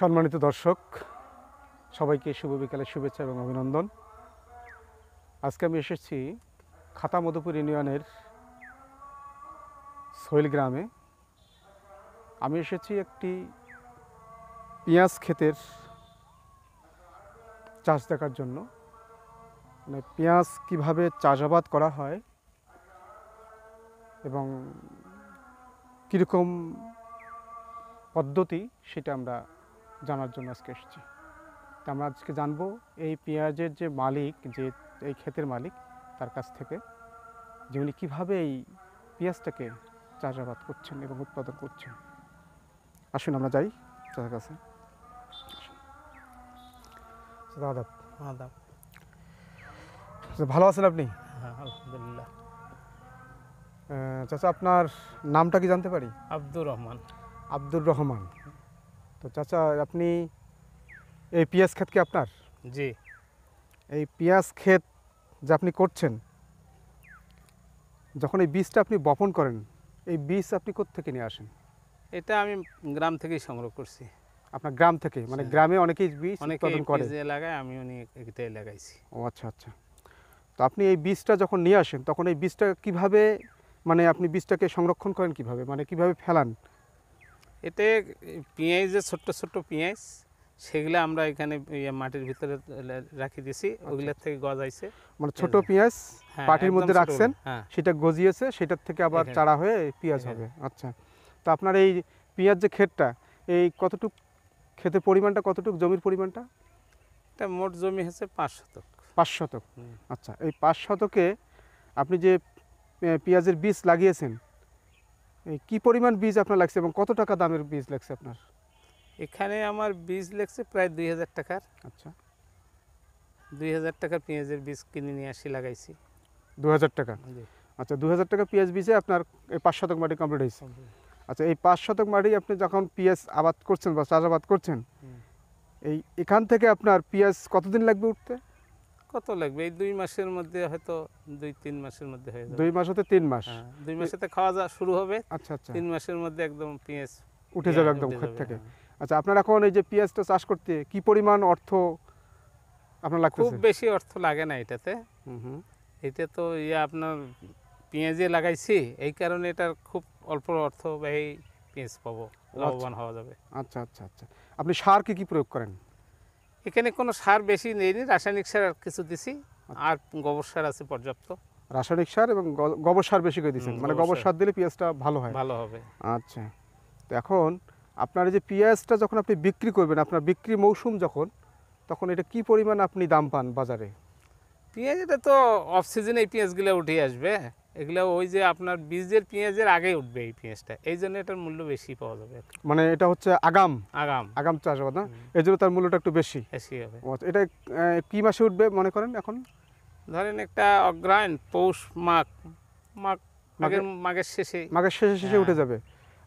সম্মানিত দর্শক সবাইকে শুভ বিকালের শুভেচ্ছা এবং অভিনন্দন আজকে আমি এসেছি খাতা মধুপুর ইউনিয়নের সোহেল গ্রামে আমি এসেছি একটি পেঁয়াজ ক্ষেতের চাষ দেখার জন্য মানে পেঁয়াজ কীভাবে চাষাবাদ করা হয় এবং কীরকম পদ্ধতি সেটা আমরা জানার জন্য আজকে এসেছি তা আমরা আজকে জানবো এই পেঁয়াজের যে মালিক যে এই ক্ষেতের মালিক তার কাছ থেকে যে উনি কীভাবে এই পেঁয়াজটাকে চাষাবাদ করছেন এবং উৎপাদন করছেন আসুন আমরা যাই তার কাছে আচ্ছা, ভালো আছেন আপনি হ্যাঁ আলহামদুলিল্লাহ চাচা আপনার নামটা কি জানতে পারি আব্দুর রহমান আব্দুর রহমান তো চাচা আপনি এই পিঁয়াজ ক্ষেত কি আপনার জি এই পিঁয়াজ ক্ষেত যে আপনি করছেন যখন এই বীজটা আপনি বপন করেন এই বীজ আপনি থেকে নিয়ে আসেন এটা আমি গ্রাম থেকেই সংগ্রহ করছি আপনার গ্রাম থেকে মানে হ্যাঁ। গ্রামে অনেকেই বীজ উৎপাদন করে এলাকায় আমি এটাই লাগাইছি ও আচ্ছা আচ্ছা তো আপনি এই বীজটা যখন নিয়ে আসেন তখন এই বীজটা কিভাবে মানে আপনি বীজটাকে সংরক্ষণ করেন কিভাবে মানে কিভাবে ফেলান এতে পেঁয়াজের যে ছোট্ট ছোট্ট পেঁয়াজ সেগুলো আমরা এখানে ইয়ে মাটির ভিতরে রাখি দিছি আচ্ছা। ওগুলোর থেকে গজাইছে মানে ছোট পেঁয়াজ হ্যাঁ, পাটির মধ্যে রাখছেন হ্যাঁ। সেটা গজিয়েছে সেটার থেকে আবার চারা হয়ে পেঁয়াজ হবে আচ্ছা তো আপনার এই পেঁয়াজ যে ক্ষেতটা এই কতটুক ক্ষেতের পরিমাণটা কতটুক জমির পরিমাণটা এটা মোট জমি হচ্ছে পাঁচ শতক পাঁচ শতক আচ্ছা এই পাঁচ শতকে আপনি যে পেঁয়াজের বীজ লাগিয়েছেন কি পরিমাণ বীজ আপনার লাগছে এবং কত টাকা দামের বীজ লাগছে আপনার এখানে আমার বীজ লাগছে প্রায় দুই হাজার টাকার আচ্ছা দুই হাজার টাকার পেঁয়াজের বীজ কিনে নিয়ে আসি লাগাইছি দু হাজার টাকা আচ্ছা দু হাজার টাকা পেঁয়াজ বীজে আপনার এই পাঁচ শতক মাটি কমপ্লিট হয়েছে আচ্ছা এই পাঁচ শতক মাটি আপনি যখন পেঁয়াজ আবাদ করছেন বা চাষাবাদ করছেন এই এখান থেকে আপনার পেঁয়াজ কতদিন লাগবে উঠতে কত লাগবে এই দুই মাসের মধ্যে হয়তো দুই তিন মাসের মধ্যে হয়ে যাবে দুই মাস হতে তিন মাস হ্যাঁ, দুই মাসেতে খাওয়া যাওয়া শুরু হবে আচ্ছা আচ্ছা তিন মাসের মধ্যে একদম পেঁয়াজ উঠে যাবে একদম ক্ষেত থেকে হ্যাঁ। আচ্ছা আপনার এখন এই যে পেঁয়াজটা চাষ করতে কি পরিমাণ অর্থ আপনার লাগছে খুব বেশি অর্থ লাগে না এটাতে এটা তো ইয়া আপনার পেঁয়াজে লাগাইছি এই কারণে এটার খুব অল্প অর্থ ব্যয়ী পেঁয়াজ পাবো লাভবান হওয়া যাবে আচ্ছা আচ্ছা আচ্ছা আপনি সার কি কি প্রয়োগ করেন এখানে কোনো সার বেশি নেইনি রাসায়নিক সার আর কিছু দিছি আর গোবর সার আছে পর্যাপ্ত রাসায়নিক সার এবং গোবর সার বেশি করে দিচ্ছেন মানে গোবর সার দিলে পেঁয়াজটা ভালো হয় ভালো হবে আচ্ছা তো এখন আপনার যে পেঁয়াজটা যখন আপনি বিক্রি করবেন আপনার বিক্রি মৌসুম যখন তখন এটা কি পরিমাণ আপনি দাম পান বাজারে পেঁয়াজ এটা তো অফ সিজনে এই পেঁয়াজগুলো উঠে আসবে এগুলো ওই যে আপনার বীজের পেঁয়াজের আগে উঠবে এই পেঁয়াজটা এই জন্য এটার মূল্য বেশি পাওয়া যাবে মানে এটা হচ্ছে আগাম আগাম আগাম চাষাবাদ না এই জন্য তার মূল্যটা একটু বেশি বেশি হবে আচ্ছা, এটা কি মাসে উঠবে মনে করেন এখন ধরেন একটা অগ্রায়ণ পৌষ মাঘ মাঘ মাঘের মাঘের শেষে মাঘের শেষে শেষে হ্যাঁ। উঠে যাবে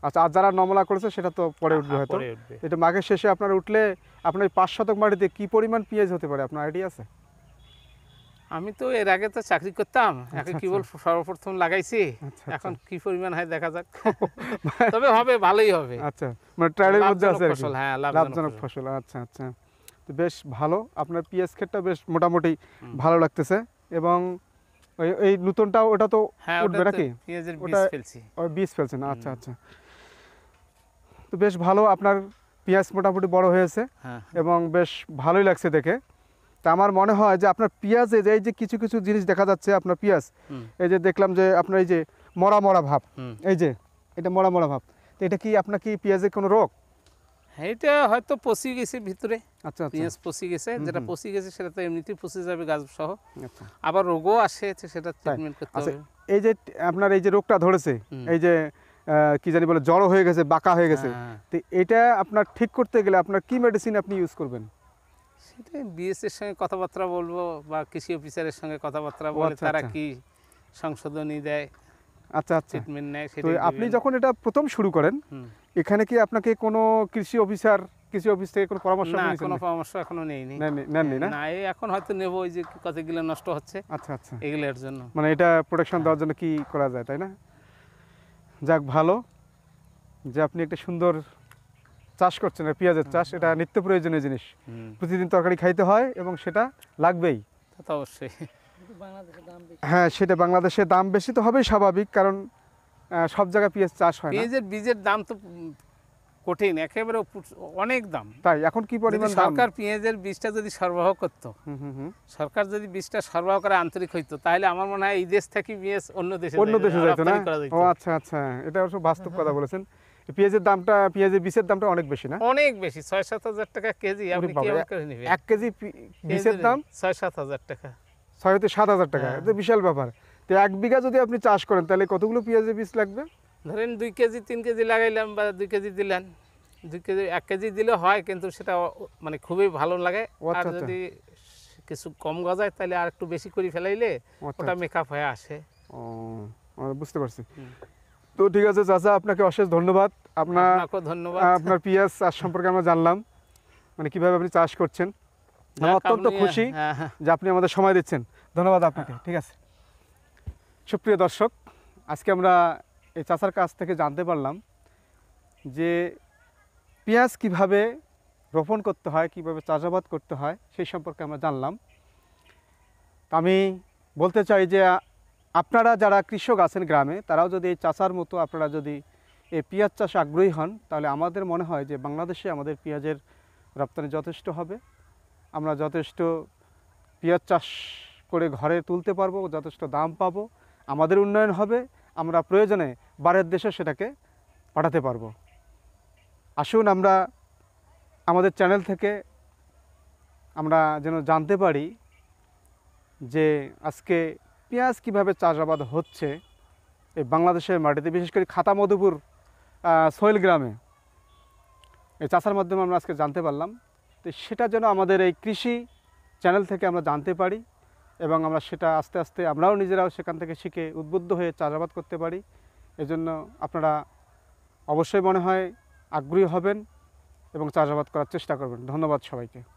আচ্ছা আর যারা নমলা করেছে সেটা তো পরে হ্যাঁ, উঠবে হয়তো এটা মাঘের শেষে আপনার উঠলে আপনার পাঁচ শতক মাটিতে কি পরিমাণ পেঁয়াজ হতে পারে আপনার আইডিয়া আছে আমি তো এর আগে তো চাকরি করতাম আচ্ছা, এখন আচ্ছা। কি বল সর্বপ্রথম লাগাইছি আচ্ছা, এখন কি পরিমাণ হয় দেখা যাক তবে হবে ভালোই হবে আচ্ছা মানে ট্রায়ালের মধ্যে আছে ফসল হ্যাঁ লাভজনক ফসল আচ্ছা আচ্ছা তো বেশ ভালো আপনার পিএস ক্ষেতটা বেশ মোটামুটি ভালো লাগতেছে এবং ওই এই নতুনটা ওটা তো হ্যাঁ, উঠবে নাকি ওটা ওই বীজ ফেলছেন আচ্ছা আচ্ছা তো বেশ ভালো আপনার পিএস মোটামুটি বড় হয়েছে হ্যাঁ, হ্যাঁ। এবং বেশ ভালোই লাগছে দেখে তা আমার মনে হয় যে আপনার পেঁয়াজে যে এই যে কিছু কিছু জিনিস দেখা যাচ্ছে আপনার পিঁয়াজ এই যে দেখলাম যে আপনার এই যে মরা মরা ভাব এই যে এটা মরা মরা ভাব তো এটা কি আপনার কি পেঁয়াজের কোনো রোগ হ্যাঁ, এটা হয়তো পচি গেছে ভিতরে আচ্ছা, আচ্ছা। পেঁয়াজ পচি গেছে যেটা পচি গেছে সেটা তো এমনিতেই পচে যাবে গাছ সহ আচ্ছা। আবার রোগও আসে সেটা ট্রিটমেন্ট করতে আচ্ছা, হবে এই যে আপনার এই যে রোগটা ধরেছে এই যে কি জানি বলে জ্বর হয়ে গেছে বাঁকা হয়ে গেছে হ্যাঁ। তো এটা আপনার ঠিক করতে গেলে আপনার কি মেডিসিন আপনি ইউজ করবেন বিএসের সঙ্গে কথাবার্তা বলবো বা কৃষি অফিসারের সঙ্গে কথাবার্তা বলে আচ্ছা, তারা আচ্ছা। কি সংশোধনী দেয় আচ্ছা আচ্ছা ট্রিটমেন্ট নেয় সেটা আপনি যখন এটা প্রথম শুরু করেন এখানে কি আপনাকে কোনো কৃষি অফিসার কৃষি অফিস থেকে কোনো পরামর্শ না কোনো পরামর্শ এখনো নেইনি নেই না না এখন হয়তো নেব ওই যে কতগুলো নষ্ট হচ্ছে আচ্ছা আচ্ছা এগুলোর জন্য মানে এটা প্রোটেকশন দেওয়ার জন্য কি করা যায় তাই না যাক ভালো যে আপনি একটা সুন্দর চাষ করছে না পেঁয়াজের চাষ এটা নিত্য প্রয়োজনীয় জিনিস প্রতিদিন তরকারি খাইতে হয় এবং সেটা লাগবেই অবশ্যই হ্যাঁ সেটা বাংলাদেশে দাম বেশি তো হবেই স্বাভাবিক কারণ সব জায়গায় পেঁয়াজ চাষ হয় পেঁয়াজের বীজের দাম তো কঠিন একেবারে অনেক দাম তাই এখন কি পরিমাণ সরকার পেঁয়াজের বীজটা যদি সরবরাহ করত সরকার যদি বীজটা সরবরাহ করে আন্তরিক হইতো তাহলে আমার মনে হয় এই দেশ থেকে পেঁয়াজ অন্য দেশে অন্য দেশে যাইতো না ও আচ্ছা আচ্ছা এটা অবশ্য বাস্তব হ্যাঁ। কথা বলেছেন পেঁয়াজের দামটা পেঁয়াজের বীজের দামটা অনেক বেশি না অনেক বেশি ছয় সাত হাজার টাকা কেজি আপনি এক কেজি বীজের দাম ছয় সাত হাজার টাকা ছয় হতে সাত হাজার টাকা হ্যাঁ। এটা বিশাল ব্যাপার তো এক বিঘা যদি আপনি চাষ করেন তাহলে কতগুলো পেঁয়াজের বীজ লাগবে ধরেন দুই কেজি তিন কেজি লাগাইলাম বা দুই কেজি দিলেন দুই কেজি এক কেজি দিলে হয় কিন্তু সেটা মানে খুবই ভালো লাগে আর আচ্ছা, আচ্ছা। যদি কিছু কম গজায় তাহলে আর একটু বেশি করে ফেলাইলে আচ্ছা, ওটা মেকআপ হয়ে আসে ও বুঝতে পারছি তো ঠিক আছে চাচা আপনাকে অশেষ ধন্যবাদ আপনার ধন্যবাদ আপনার পিঁয়াজ চাষ সম্পর্কে আমরা জানলাম মানে কিভাবে আপনি চাষ করছেন হ্যাঁ, অত্যন্ত খুশি হ্যাঁ, হ্যাঁ, যে আপনি আমাদের সময় দিচ্ছেন ধন্যবাদ আপনাকে ঠিক আছে সুপ্রিয় দর্শক আজকে আমরা এই চাষার কাছ থেকে জানতে পারলাম যে পেঁয়াজ কিভাবে রোপণ করতে হয় কিভাবে চাষাবাদ করতে হয় সেই সম্পর্কে আমরা জানলাম আমি বলতে চাই যে আপনারা যারা কৃষক আছেন গ্রামে তারাও যদি এই চাষার মতো আপনারা যদি এই পেঁয়াজ চাষে আগ্রহী হন তাহলে আমাদের মনে হয় যে বাংলাদেশে আমাদের পেঁয়াজের রপ্তানি যথেষ্ট হবে আমরা যথেষ্ট পেঁয়াজ চাষ করে ঘরে তুলতে পারবো যথেষ্ট দাম পাবো আমাদের উন্নয়ন হবে আমরা প্রয়োজনে বাইরের দেশে সেটাকে পাঠাতে পারবো আসুন আমরা আমাদের চ্যানেল থেকে আমরা যেন জানতে পারি যে আজকে পেঁয়াজ কীভাবে চাষাবাদ হচ্ছে এই বাংলাদেশের মাটিতে বিশেষ করে খাতা মধুপুর সোহেল গ্রামে এই চাষার মাধ্যমে আমরা আজকে জানতে পারলাম তো সেটা যেন আমাদের এই কৃষি চ্যানেল থেকে আমরা জানতে পারি এবং আমরা সেটা আস্তে আস্তে আমরাও নিজেরাও সেখান থেকে শিখে উদ্বুদ্ধ হয়ে চাষাবাদ করতে পারি এজন্য আপনারা অবশ্যই মনে হয় আগ্রহী হবেন এবং চাষাবাদ করার চেষ্টা করবেন ধন্যবাদ সবাইকে